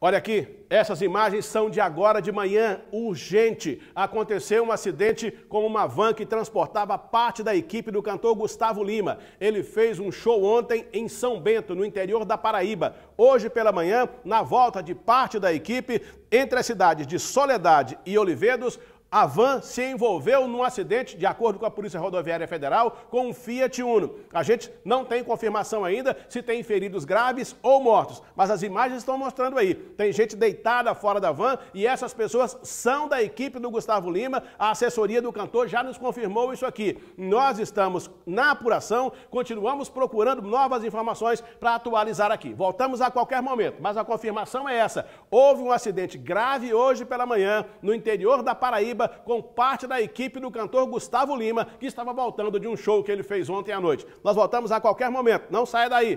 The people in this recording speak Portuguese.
Olha aqui, essas imagens são de agora de manhã, urgente. Aconteceu um acidente com uma van que transportava parte da equipe do cantor Gustavo Lima. Ele fez um show ontem em São Bento, no interior da Paraíba. Hoje pela manhã, na volta de parte da equipe entre as cidades de Soledade e Olivedos, a van se envolveu num acidente, de acordo com a Polícia Rodoviária Federal, com um Fiat Uno. A gente não tem confirmação ainda se tem feridos graves ou mortos, mas as imagens estão mostrando aí. Tem gente deitada fora da van e essas pessoas são da equipe do Gustavo Lima. A assessoria do cantor já nos confirmou isso aqui. Nós estamos na apuração, continuamos procurando novas informações para atualizar aqui. Voltamos a qualquer momento, mas a confirmação é essa. Houve um acidente grave hoje pela manhã no interior da Paraíba Paraíba com parte da equipe do cantor Gustavo Lima, que estava voltando de um show que ele fez ontem à noite. Nós voltamos a qualquer momento, não saia daí.